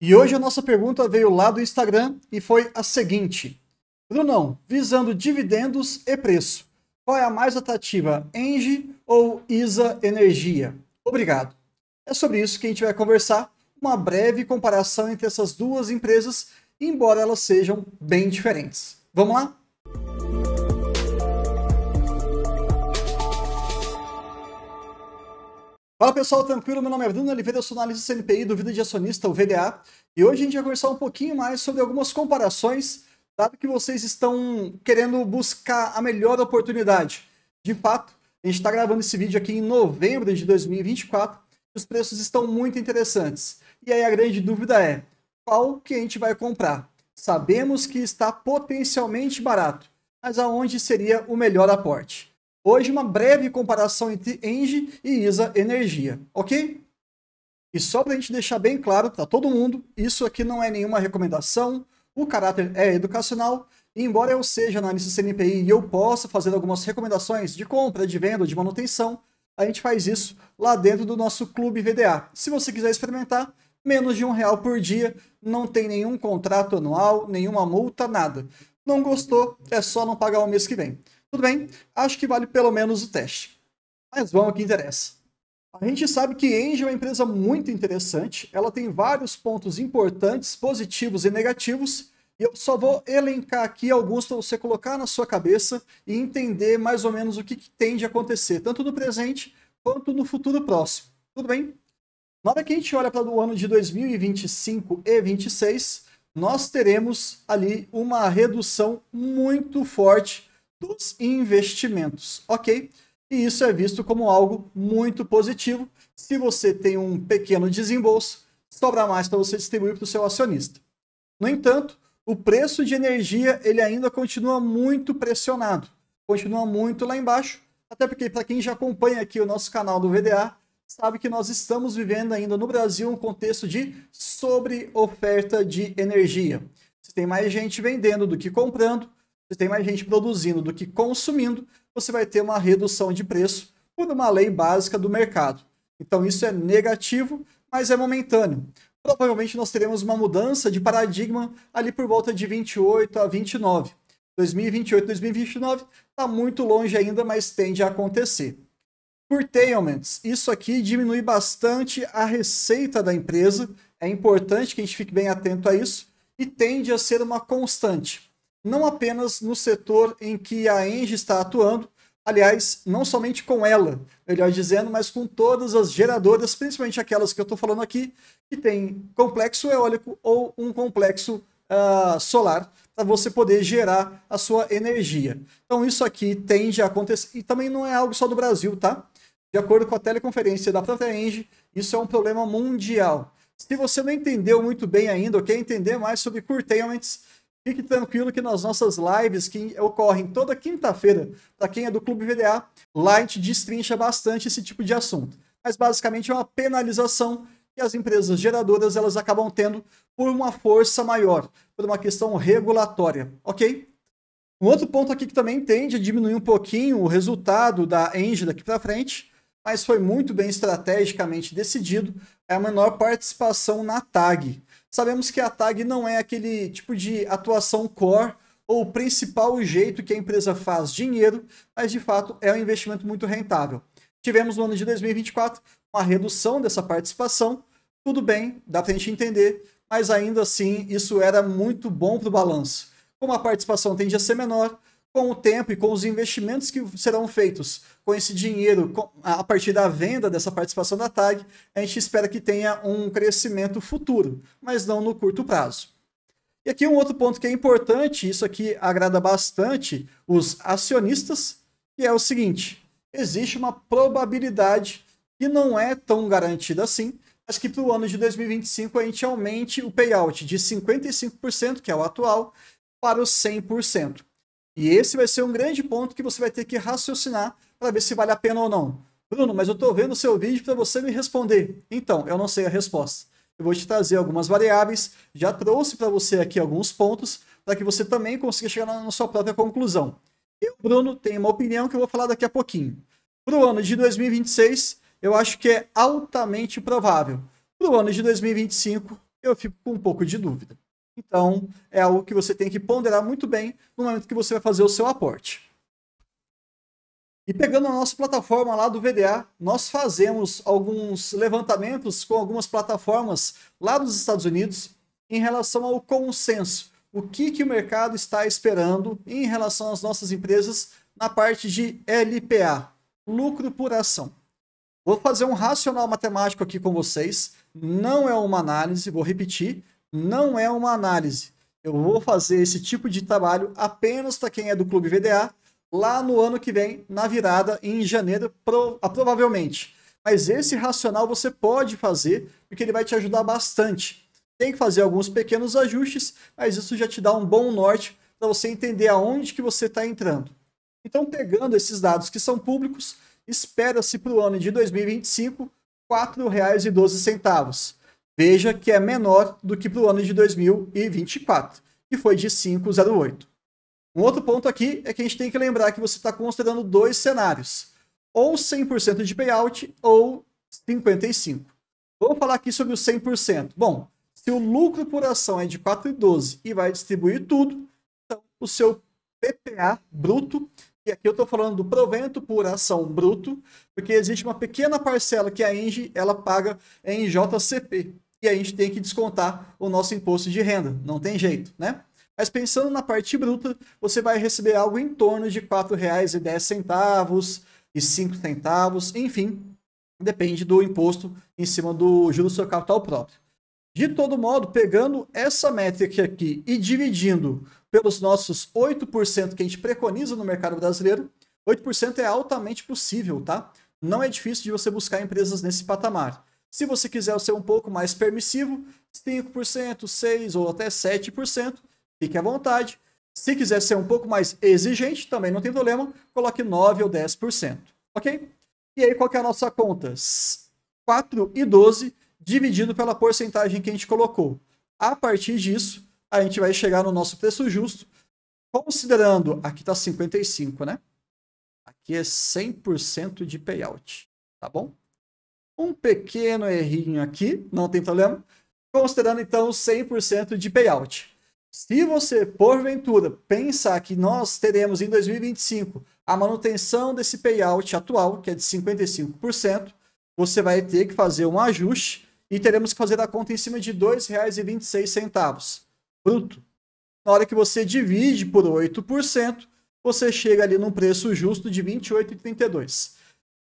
E hoje a nossa pergunta veio lá do Instagram e foi a seguinte: Brunão, visando dividendos e preço, qual é a mais atrativa, Engie ou Isa Energia? Obrigado. É sobre isso que a gente vai conversar, uma breve comparação entre essas duas empresas, embora elas sejam bem diferentes. Vamos lá? Fala pessoal, tranquilo? Meu nome é Bruno Oliveira, eu sou analista CNPI do Vida de Acionista, o VDA, e hoje a gente vai conversar um pouquinho mais sobre algumas comparações, dado que vocês estão querendo buscar a melhor oportunidade. De fato, a gente está gravando esse vídeo aqui em novembro de 2024, e os preços estão muito interessantes. E aí a grande dúvida é, qual que a gente vai comprar? Sabemos que está potencialmente barato, mas aonde seria o melhor aporte? Hoje, uma breve comparação entre Engie e ISA Energia, ok? E só para a gente deixar bem claro para todo mundo, isso aqui não é nenhuma recomendação, o caráter é educacional, e embora eu seja analista CNPI e eu possa fazer algumas recomendações de compra, de venda, de manutenção, a gente faz isso lá dentro do nosso clube VDA. Se você quiser experimentar, menos de um real por dia, não tem nenhum contrato anual, nenhuma multa, nada. Não gostou, é só não pagar o mês que vem. Tudo bem, acho que vale pelo menos o teste. Mas vamos ao que interessa. A gente sabe que Engie é uma empresa muito interessante, ela tem vários pontos importantes, positivos e negativos, e eu só vou elencar aqui alguns para você colocar na sua cabeça e entender mais ou menos o que, que tem de acontecer, tanto no presente quanto no futuro próximo. Tudo bem? Na hora que a gente olha para o ano de 2025 e 26, nós teremos ali uma redução muito forte dos investimentos, ok? E isso é visto como algo muito positivo se você tem um pequeno desembolso, sobra mais para você distribuir para o seu acionista. No entanto, o preço de energia ele ainda continua muito pressionado, continua muito lá embaixo, até porque para quem já acompanha aqui o nosso canal do VDA, sabe que nós estamos vivendo ainda no Brasil um contexto de sobre oferta de energia. Se tem mais gente vendendo do que comprando, se tem mais gente produzindo do que consumindo, você vai ter uma redução de preço por uma lei básica do mercado. Então isso é negativo, mas é momentâneo. Provavelmente nós teremos uma mudança de paradigma ali por volta de 28 a 29. 2028, 2029 está muito longe ainda, mas tende a acontecer. Curtailments, isso aqui diminui bastante a receita da empresa, é importante que a gente fique bem atento a isso, e tende a ser uma constante não apenas no setor em que a Engie está atuando, aliás, não somente com ela, melhor dizendo, mas com todas as geradoras, principalmente aquelas que eu estou falando aqui, que tem complexo eólico ou um complexo uh, solar, para você poder gerar a sua energia. Então isso aqui tende a acontecer, e também não é algo só do Brasil, tá? De acordo com a teleconferência da própria Engie, isso é um problema mundial. Se você não entendeu muito bem ainda, ou quer entender mais sobre curtailments, Fique tranquilo que nas nossas lives que ocorrem toda quinta-feira, para quem é do Clube VDA, lá a gente destrincha bastante esse tipo de assunto. Mas basicamente é uma penalização que as empresas geradoras elas acabam tendo por uma força maior, por uma questão regulatória, ok? Um outro ponto aqui que também tende a diminuir um pouquinho o resultado da Engie daqui para frente, mas foi muito bem estrategicamente decidido, é a menor participação na TAG. Sabemos que a tag não é aquele tipo de atuação core ou principal jeito que a empresa faz dinheiro, mas de fato é um investimento muito rentável. Tivemos no ano de 2024 uma redução dessa participação, tudo bem, dá para a gente entender, mas ainda assim isso era muito bom para o balanço. Como a participação tende a ser menor, com o tempo e com os investimentos que serão feitos com esse dinheiro, com, a partir da venda dessa participação da TAG, a gente espera que tenha um crescimento futuro, mas não no curto prazo. E aqui um outro ponto que é importante, isso aqui agrada bastante os acionistas, que é o seguinte: existe uma probabilidade que não é tão garantida assim, mas que para o ano de 2025 a gente aumente o payout de 55%, que é o atual, para os 100%. E esse vai ser um grande ponto que você vai ter que raciocinar para ver se vale a pena ou não. Bruno, mas eu estou vendo o seu vídeo para você me responder. Então, eu não sei a resposta. Eu vou te trazer algumas variáveis, já trouxe para você aqui alguns pontos para que você também consiga chegar na, na sua própria conclusão. E o Bruno tem uma opinião que eu vou falar daqui a pouquinho. Para o ano de 2026, eu acho que é altamente provável. Para o ano de 2025, eu fico com um pouco de dúvida. Então, é algo que você tem que ponderar muito bem no momento que você vai fazer o seu aporte. E pegando a nossa plataforma lá do VDA, nós fazemos alguns levantamentos com algumas plataformas lá dos Estados Unidos em relação ao consenso. O que, que o mercado está esperando em relação às nossas empresas na parte de LPA, lucro por ação. Vou fazer um racional matemático aqui com vocês, não é uma análise, vou repetir, não é uma análise. Eu vou fazer esse tipo de trabalho apenas para quem é do Clube VDA lá no ano que vem, na virada, em janeiro, ah, provavelmente. Mas esse racional você pode fazer, porque ele vai te ajudar bastante. Tem que fazer alguns pequenos ajustes, mas isso já te dá um bom norte para você entender aonde que você está entrando. Então, pegando esses dados que são públicos, espera-se para o ano de 2025 R$ 4,12. Veja que é menor do que para o ano de 2024, que foi de 5,08. Um outro ponto aqui é que a gente tem que lembrar que você está considerando dois cenários, ou 100% de payout ou 55%. Vamos falar aqui sobre o 100%. Bom, se o lucro por ação é de 4,12 e vai distribuir tudo, então o seu PPA bruto, e aqui eu estou falando do provento por ação bruto, porque existe uma pequena parcela que a Engie ela paga em JCP, e a gente tem que descontar o nosso imposto de renda. Não tem jeito, né? Mas pensando na parte bruta, você vai receber algo em torno de R$ 4,10 e 5 centavos, enfim, depende do imposto em cima do do seu capital próprio. De todo modo, pegando essa métrica aqui e dividindo pelos nossos 8% que a gente preconiza no mercado brasileiro, 8% é altamente possível, tá? Não é difícil de você buscar empresas nesse patamar. Se você quiser ser um pouco mais permissivo, 5%, 6% ou até 7%, fique à vontade. Se quiser ser um pouco mais exigente, também não tem problema, coloque 9% ou 10%, ok? E aí, qual que é a nossa conta? 4 e 12 dividido pela porcentagem que a gente colocou. A partir disso, a gente vai chegar no nosso preço justo, considerando, aqui está 55, né? Aqui é 100% de payout, tá bom? um pequeno errinho aqui, não tem problema, considerando então 100% de payout. Se você, porventura, pensar que nós teremos em 2025 a manutenção desse payout atual, que é de 55%, você vai ter que fazer um ajuste e teremos que fazer a conta em cima de R$ 2,26 bruto. Na hora que você divide por 8%, você chega ali num preço justo de R$ 28,32.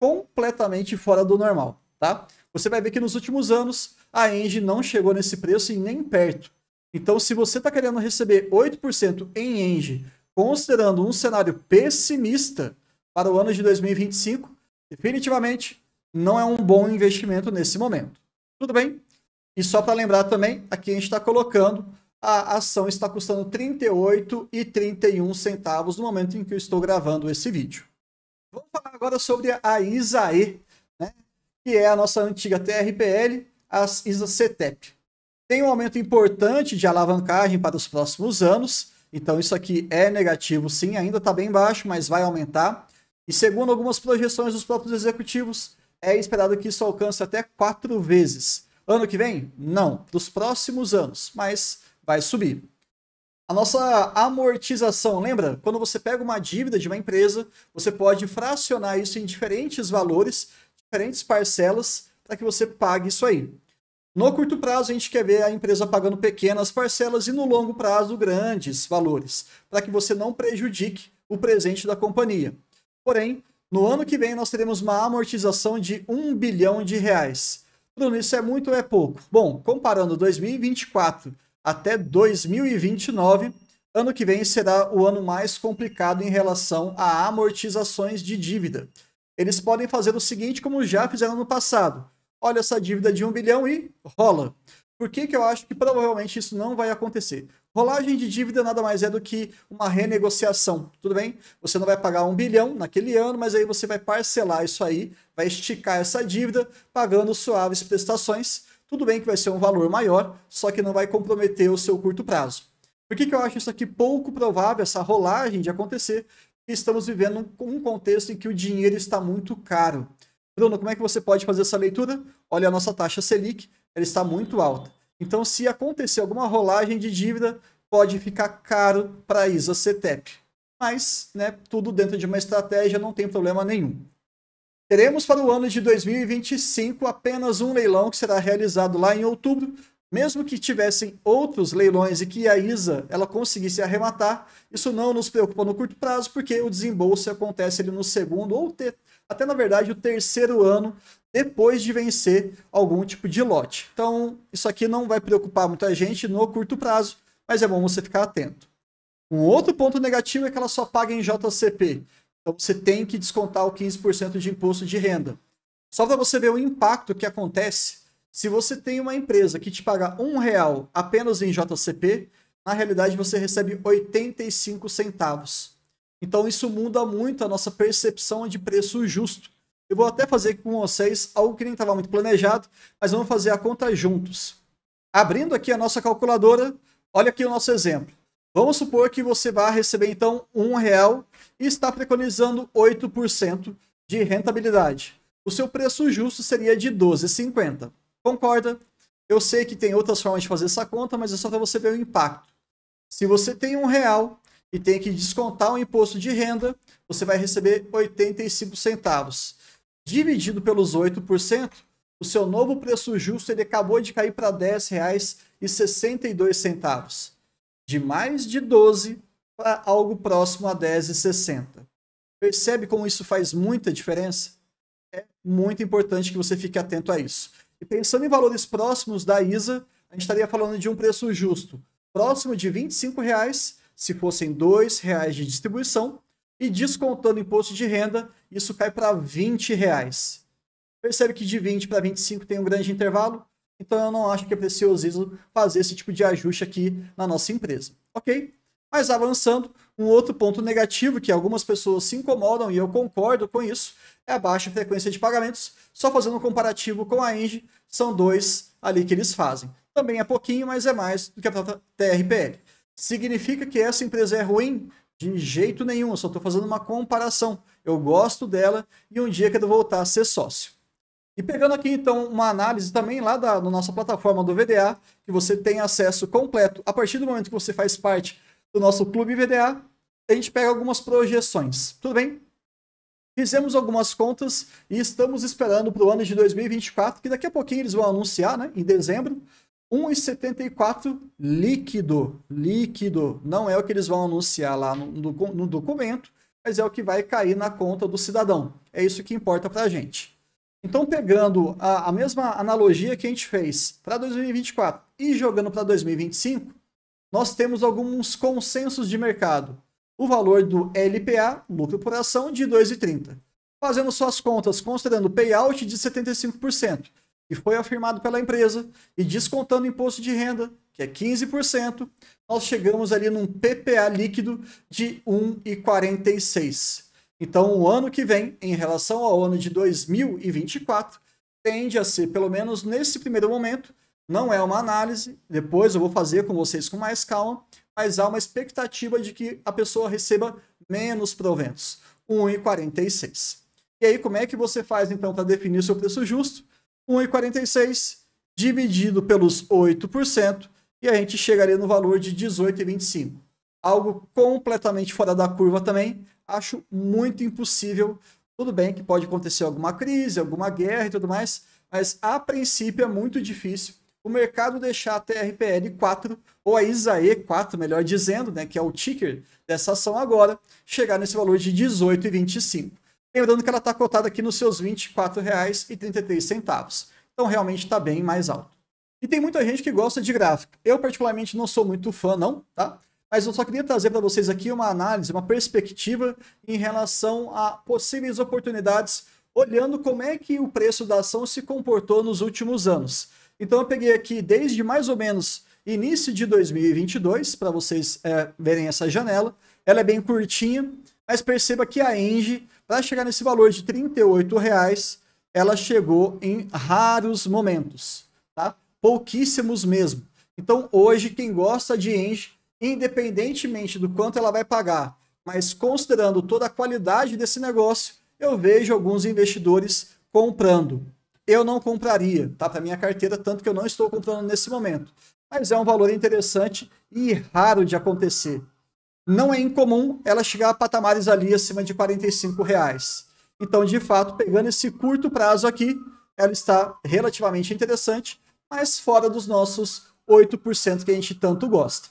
Completamente fora do normal tá? Você vai ver que nos últimos anos a Engie não chegou nesse preço e nem perto. Então, se você está querendo receber 8% em Engie, considerando um cenário pessimista para o ano de 2025, definitivamente não é um bom investimento nesse momento. Tudo bem? E só para lembrar também, aqui a gente está colocando a ação está custando R$ e centavos no momento em que eu estou gravando esse vídeo. Vamos falar agora sobre a Isaê que é a nossa antiga TRPL, as ISA-CETEP. Tem um aumento importante de alavancagem para os próximos anos, então isso aqui é negativo sim, ainda está bem baixo, mas vai aumentar. E segundo algumas projeções dos próprios executivos, é esperado que isso alcance até quatro vezes. Ano que vem? Não, dos próximos anos, mas vai subir. A nossa amortização, lembra? Quando você pega uma dívida de uma empresa, você pode fracionar isso em diferentes valores diferentes parcelas para que você pague isso aí. No curto prazo, a gente quer ver a empresa pagando pequenas parcelas e no longo prazo, grandes valores, para que você não prejudique o presente da companhia. Porém, no ano que vem, nós teremos uma amortização de 1 bilhão de reais. Bruno, isso é muito ou é pouco? Bom, comparando 2024 até 2029, ano que vem será o ano mais complicado em relação a amortizações de dívida. Eles podem fazer o seguinte, como já fizeram no passado. Olha essa dívida de 1 bilhão e rola. Por que, que eu acho que provavelmente isso não vai acontecer? Rolagem de dívida nada mais é do que uma renegociação, tudo bem? Você não vai pagar um bilhão naquele ano, mas aí você vai parcelar isso aí, vai esticar essa dívida, pagando suaves prestações. Tudo bem que vai ser um valor maior, só que não vai comprometer o seu curto prazo. Por que, que eu acho isso aqui pouco provável, essa rolagem de acontecer? estamos vivendo um contexto em que o dinheiro está muito caro. Bruno, como é que você pode fazer essa leitura? Olha, a nossa taxa Selic ela está muito alta. Então, se acontecer alguma rolagem de dívida, pode ficar caro para a ISA CETEP. Mas, né, tudo dentro de uma estratégia, não tem problema nenhum. Teremos para o ano de 2025 apenas um leilão que será realizado lá em outubro, mesmo que tivessem outros leilões e que a ISA ela conseguisse arrematar, isso não nos preocupa no curto prazo, porque o desembolso acontece ali no segundo ou ter, até na verdade o terceiro ano depois de vencer algum tipo de lote. Então, isso aqui não vai preocupar muita gente no curto prazo, mas é bom você ficar atento. Um outro ponto negativo é que ela só paga em JCP. Então, você tem que descontar o 15% de imposto de renda. Só para você ver o impacto que acontece se você tem uma empresa que te paga um real apenas em JCP, na realidade você recebe 85 centavos. Então isso muda muito a nossa percepção de preço justo. Eu vou até fazer com vocês algo que nem estava muito planejado, mas vamos fazer a conta juntos. Abrindo aqui a nossa calculadora, olha aqui o nosso exemplo. Vamos supor que você vá receber então um real e está preconizando 8% de rentabilidade. O seu preço justo seria de 12,50 concorda. Eu sei que tem outras formas de fazer essa conta, mas é só para você ver o impacto. Se você tem um real e tem que descontar o imposto de renda, você vai receber 85 centavos. Dividido pelos 8%, o seu novo preço justo ele acabou de cair para R$10,62. de mais de 12 para algo próximo a 10,60. Percebe como isso faz muita diferença? É muito importante que você fique atento a isso. E pensando em valores próximos da ISA, a gente estaria falando de um preço justo, próximo de R$ 25,00, se fossem R$ 2,00 de distribuição, e descontando imposto de renda, isso cai para R$ 20,00. Percebe que de 20 para 25 tem um grande intervalo? Então eu não acho que é precioso fazer esse tipo de ajuste aqui na nossa empresa. Ok? Mas avançando, um outro ponto negativo que algumas pessoas se incomodam e eu concordo com isso é a baixa frequência de pagamentos. Só fazendo um comparativo com a Engie, são dois ali que eles fazem. Também é pouquinho, mas é mais do que a própria TRPL. Significa que essa empresa é ruim? De jeito nenhum, eu só estou fazendo uma comparação. Eu gosto dela e um dia quero voltar a ser sócio. E pegando aqui então uma análise também lá da, da nossa plataforma do VDA, que você tem acesso completo a partir do momento que você faz parte do nosso clube VDA, a gente pega algumas projeções, tudo bem? Fizemos algumas contas e estamos esperando para o ano de 2024, que daqui a pouquinho eles vão anunciar, né, em dezembro, 1,74 líquido, líquido. Não é o que eles vão anunciar lá no, no, documento, mas é o que vai cair na conta do cidadão. É isso que importa para a gente. Então, pegando a, a mesma analogia que a gente fez para 2024 e jogando para 2025, nós temos alguns consensos de mercado. O valor do LPA, lucro por ação, de 2,30. Fazendo suas contas, considerando o payout de 75%, que foi afirmado pela empresa, e descontando o imposto de renda, que é 15%, nós chegamos ali num PPA líquido de 1,46. Então, o ano que vem, em relação ao ano de 2024, tende a ser, pelo menos nesse primeiro momento, não é uma análise, depois eu vou fazer com vocês com mais calma, mas há uma expectativa de que a pessoa receba menos proventos, 1,46. E aí, como é que você faz então para definir o seu preço justo? 1,46 dividido pelos 8%, e a gente chegaria no valor de 18,25. Algo completamente fora da curva também, acho muito impossível. Tudo bem que pode acontecer alguma crise, alguma guerra e tudo mais, mas a princípio é muito difícil o mercado deixar a TRPL 4, ou a ISAE 4, melhor dizendo, né, que é o ticker dessa ação agora, chegar nesse valor de 18,25. Lembrando que ela está cotada aqui nos seus R$ 24,33. Então realmente está bem mais alto. E tem muita gente que gosta de gráfico. Eu particularmente não sou muito fã não, tá? Mas eu só queria trazer para vocês aqui uma análise, uma perspectiva em relação a possíveis oportunidades, olhando como é que o preço da ação se comportou nos últimos anos. Então eu peguei aqui desde mais ou menos início de 2022, para vocês é, verem essa janela. Ela é bem curtinha, mas perceba que a Engie, para chegar nesse valor de R$ 38,00, ela chegou em raros momentos, tá? pouquíssimos mesmo. Então hoje, quem gosta de Engie, independentemente do quanto ela vai pagar, mas considerando toda a qualidade desse negócio, eu vejo alguns investidores comprando eu não compraria, tá? Para minha carteira, tanto que eu não estou comprando nesse momento. Mas é um valor interessante e raro de acontecer. Não é incomum ela chegar a patamares ali acima de 45 reais. Então, de fato, pegando esse curto prazo aqui, ela está relativamente interessante, mas fora dos nossos 8% que a gente tanto gosta.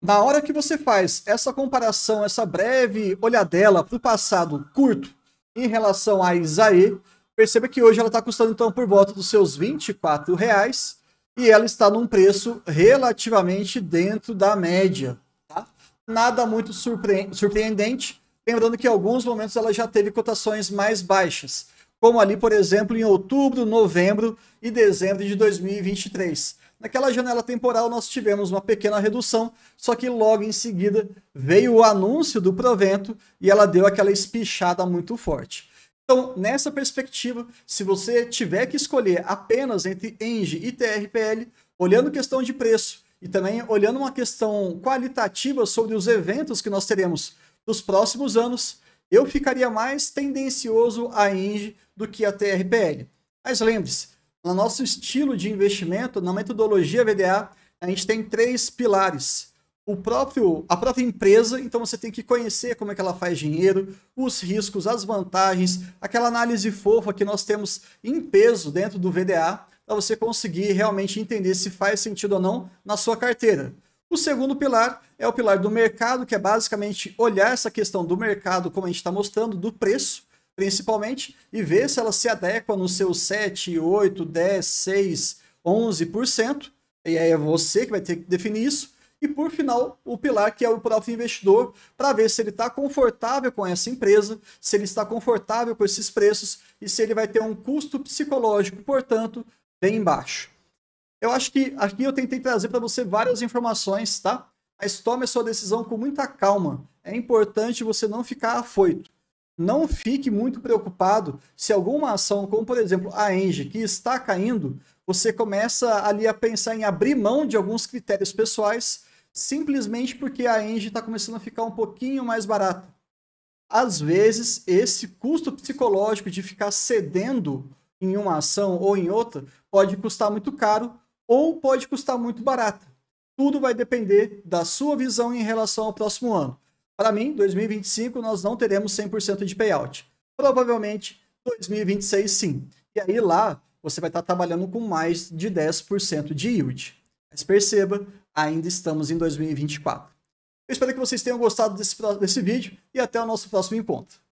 Na hora que você faz essa comparação, essa breve olhadela para o passado curto em relação a Isaê, Perceba que hoje ela está custando então por volta dos seus 24 reais e ela está num preço relativamente dentro da média. Tá? Nada muito surpre... surpreendente, lembrando que em alguns momentos ela já teve cotações mais baixas, como ali, por exemplo, em outubro, novembro e dezembro de 2023. Naquela janela temporal nós tivemos uma pequena redução, só que logo em seguida veio o anúncio do provento e ela deu aquela espichada muito forte. Então, nessa perspectiva, se você tiver que escolher apenas entre ENGE e TRPL, olhando questão de preço e também olhando uma questão qualitativa sobre os eventos que nós teremos nos próximos anos, eu ficaria mais tendencioso a ENGE do que a TRPL. Mas lembre-se, no nosso estilo de investimento, na metodologia VDA, a gente tem três pilares o próprio, a própria empresa, então você tem que conhecer como é que ela faz dinheiro, os riscos, as vantagens, aquela análise fofa que nós temos em peso dentro do VDA, para você conseguir realmente entender se faz sentido ou não na sua carteira. O segundo pilar é o pilar do mercado, que é basicamente olhar essa questão do mercado, como a gente está mostrando, do preço, principalmente, e ver se ela se adequa no seu 7, 8, 10, 6, 11%. E aí é você que vai ter que definir isso e por final, o pilar que é o próprio investidor, para ver se ele está confortável com essa empresa, se ele está confortável com esses preços e se ele vai ter um custo psicológico, portanto, bem baixo. Eu acho que aqui eu tentei trazer para você várias informações, tá? Mas tome a sua decisão com muita calma. É importante você não ficar afoito. Não fique muito preocupado se alguma ação, como por exemplo a Engie, que está caindo, você começa ali a pensar em abrir mão de alguns critérios pessoais simplesmente porque a engine está começando a ficar um pouquinho mais barata. Às vezes, esse custo psicológico de ficar cedendo em uma ação ou em outra pode custar muito caro ou pode custar muito barato. Tudo vai depender da sua visão em relação ao próximo ano. Para mim, 2025 nós não teremos 100% de payout. Provavelmente 2026 sim. E aí lá você vai estar trabalhando com mais de 10% de yield. Mas perceba, ainda estamos em 2024. Eu espero que vocês tenham gostado desse, desse vídeo e até o nosso próximo encontro.